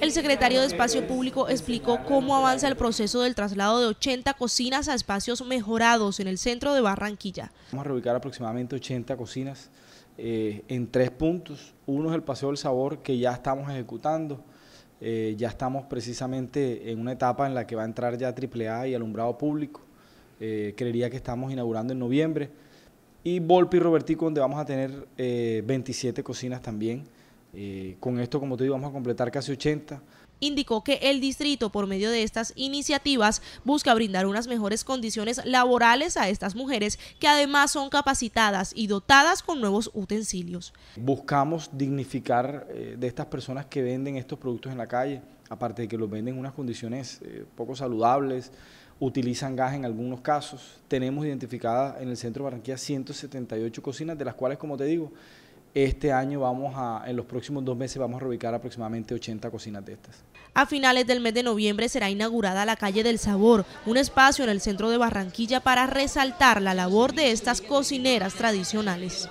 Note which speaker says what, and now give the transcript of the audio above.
Speaker 1: El secretario de Espacio Público explicó cómo avanza el proceso del traslado de 80 cocinas a espacios mejorados en el centro de Barranquilla.
Speaker 2: Vamos a reubicar aproximadamente 80 cocinas eh, en tres puntos. Uno es el Paseo del Sabor, que ya estamos ejecutando. Eh, ya estamos precisamente en una etapa en la que va a entrar ya AAA y alumbrado público. Eh, creería que estamos inaugurando en noviembre. Y Volpi y Robertico, donde vamos a tener 27 cocinas también. Eh, con esto, como te digo, vamos a completar casi 80
Speaker 1: indicó que el distrito, por medio de estas iniciativas, busca brindar unas mejores condiciones laborales a estas mujeres que además son capacitadas y dotadas con nuevos utensilios.
Speaker 2: Buscamos dignificar eh, de estas personas que venden estos productos en la calle, aparte de que los venden en unas condiciones eh, poco saludables, utilizan gas en algunos casos. Tenemos identificadas en el centro Barranquilla 178 cocinas, de las cuales, como te digo, este año vamos a, en los próximos dos meses vamos a reubicar aproximadamente 80 cocinas de estas.
Speaker 1: A finales del mes de noviembre será inaugurada la calle del sabor, un espacio en el centro de Barranquilla para resaltar la labor de estas cocineras tradicionales.